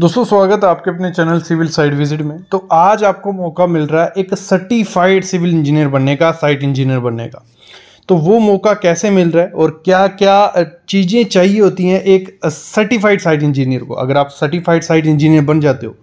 दोस्तों स्वागत है आपके अपने चैनल सिविल साइट विजिट में तो आज आपको मौका मिल रहा है एक सर्टिफाइड सिविल इंजीनियर बनने का साइट इंजीनियर बनने का तो वो मौका कैसे मिल रहा है और क्या क्या चीज़ें चाहिए होती हैं एक सर्टिफाइड साइट इंजीनियर को अगर आप सर्टिफाइड साइट इंजीनियर बन जाते हो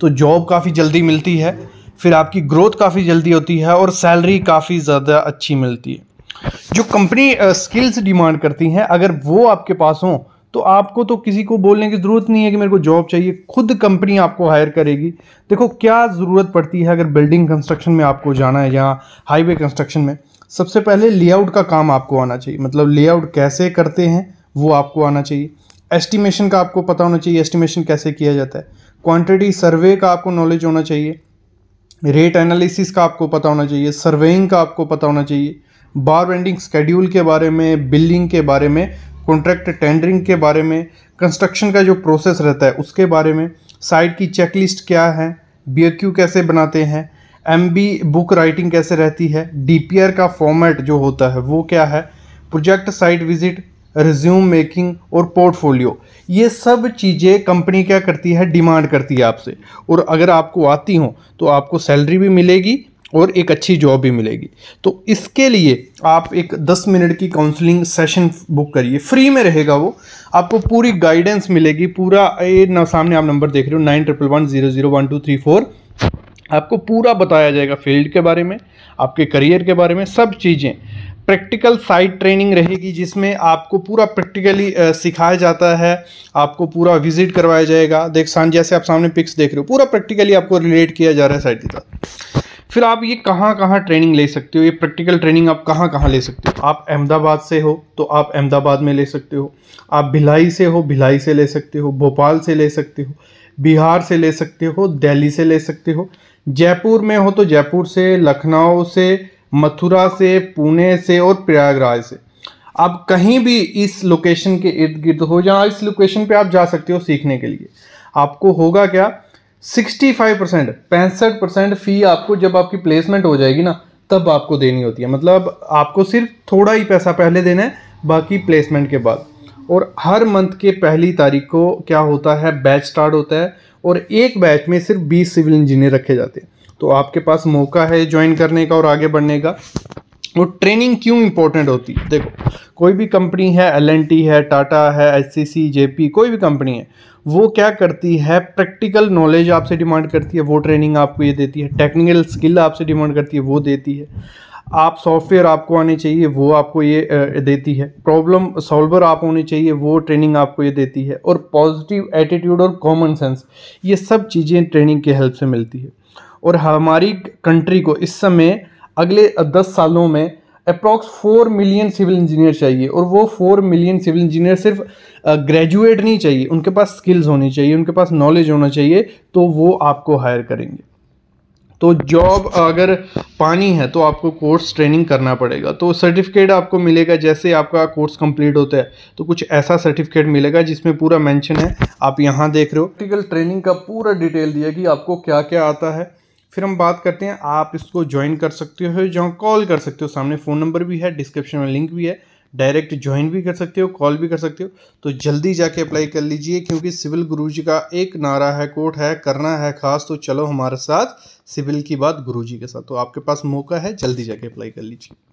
तो जॉब काफ़ी जल्दी मिलती है फिर आपकी ग्रोथ काफ़ी जल्दी होती है और सैलरी काफ़ी ज़्यादा अच्छी मिलती है जो कंपनी स्किल्स डिमांड करती हैं अगर वो आपके पास हों तो आपको तो किसी को बोलने की ज़रूरत नहीं है कि मेरे को जॉब चाहिए खुद कंपनी आपको हायर करेगी देखो क्या ज़रूरत पड़ती है अगर बिल्डिंग कंस्ट्रक्शन में आपको जाना है या हाईवे कंस्ट्रक्शन में सबसे पहले लेआउट का काम आपको आना चाहिए मतलब लेआउट कैसे करते हैं वो आपको आना चाहिए एस्टिमेशन का आपको पता होना चाहिए एस्टिमेशन कैसे किया जाता है क्वांटिटी सर्वे का आपको नॉलेज होना चाहिए रेट एनालिसिस का आपको पता होना चाहिए सर्वेइंग का आपको पता होना चाहिए बार बेंडिंग स्केड्यूल के बारे में बिलिंग के बारे में कॉन्ट्रैक्ट टेंडरिंग के बारे में कंस्ट्रक्शन का जो प्रोसेस रहता है उसके बारे में साइट की चेकलिस्ट क्या है बी कैसे बनाते हैं एम बुक राइटिंग कैसे रहती है डी का फॉर्मेट जो होता है वो क्या है project site visit resume making और पोर्टफोलियो ये सब चीज़ें कंपनी क्या करती है डिमांड करती है आपसे और अगर आपको आती हो तो आपको सैलरी भी मिलेगी और एक अच्छी जॉब भी मिलेगी तो इसके लिए आप एक 10 मिनट की काउंसलिंग सेशन बुक करिए फ्री में रहेगा वो आपको पूरी गाइडेंस मिलेगी पूरा ए ना सामने आप नंबर देख रहे हो nine triple one zero zero one two three four आपको पूरा बताया जाएगा फील्ड के बारे में आपके करियर के बारे में सब चीज़ें प्रैक्टिकल साइड ट्रेनिंग रहेगी जिसमें आपको पूरा प्रैक्टिकली सिखाया जाता है आपको पूरा विजिट करवाया जाएगा देख सान जैसे आप सामने पिक्स देख रहे हो पूरा प्रैक्टिकली आपको रिलेट किया जा रहा है साइड के साथ फिर आप ये कहाँ कहाँ ट्रेनिंग ले सकते हो ये प्रैक्टिकल ट्रेनिंग आप कहाँ कहाँ ले सकते हो आप अहमदाबाद से हो तो आप अहमदाबाद में ले सकते हो आप भिलाई से हो भिलाई से ले सकते हो भोपाल से ले सकते हो बिहार से ले सकते हो दिल्ली से ले सकते हो जयपुर में हो तो जयपुर से लखनऊ से मथुरा से पुणे से और प्रयागराज से आप कहीं भी इस लोकेशन के इर्द गिर्द हो जहाँ इस लोकेशन पे आप जा सकते हो सीखने के लिए आपको होगा क्या 65 परसेंट पैंसठ परसेंट फ़ी आपको जब आपकी प्लेसमेंट हो जाएगी ना तब आपको देनी होती है मतलब आपको सिर्फ थोड़ा ही पैसा पहले देना है बाकी प्लेसमेंट के बाद और हर मंथ के पहली तारीख को क्या होता है बैच स्टार्ट होता है और एक बैच में सिर्फ 20 सिविल इंजीनियर रखे जाते हैं तो आपके पास मौका है ज्वाइन करने का और आगे बढ़ने का वो ट्रेनिंग क्यों इंपॉर्टेंट होती है देखो कोई भी कंपनी है एल है टाटा है एच सी सी जे पी कोई भी कंपनी है वो क्या करती है प्रैक्टिकल नॉलेज आपसे डिमांड करती है वो ट्रेनिंग आपको ये देती है टेक्निकल स्किल आपसे डिमांड करती है वो देती है आप सॉफ्टवेयर आपको आने चाहिए वो आपको ये देती है प्रॉब्लम सॉल्वर आप होने चाहिए वो ट्रेनिंग आपको ये देती है और पॉजिटिव एटीट्यूड और कॉमन सेंस ये सब चीज़ें ट्रेनिंग के हेल्प से मिलती है और हमारी कंट्री को इस समय अगले दस सालों में approx four million civil engineer चाहिए और वो फोर मिलियन सिविल इंजीनियर सिर्फ ग्रेजुएट नहीं चाहिए उनके पास स्किल्स होनी चाहिए उनके पास नॉलेज होना चाहिए तो वो आपको हायर करेंगे तो जॉब अगर पानी है तो आपको कोर्स ट्रेनिंग करना पड़ेगा तो सर्टिफिकेट आपको मिलेगा जैसे आपका कोर्स कंप्लीट होता है तो कुछ ऐसा सर्टिफिकेट मिलेगा जिसमें पूरा मेंशन है आप यहाँ देख रहे हो प्रैक्टिकल ट्रेनिंग का पूरा डिटेल दिया कि आपको क्या क्या आता है फिर हम बात करते हैं आप इसको ज्वाइन कर सकते हो जहाँ कॉल कर सकते हो सामने फ़ोन नंबर भी है डिस्क्रिप्शन में लिंक भी है डायरेक्ट ज्वाइन भी कर सकते हो कॉल भी कर सकते हो तो जल्दी जाके अप्लाई कर लीजिए क्योंकि सिविल गुरु जी का एक नारा है कोट है करना है खास तो चलो हमारे साथ सिविल की बात गुरु जी के साथ तो आपके पास मौका है जल्दी जाके अप्लाई कर लीजिए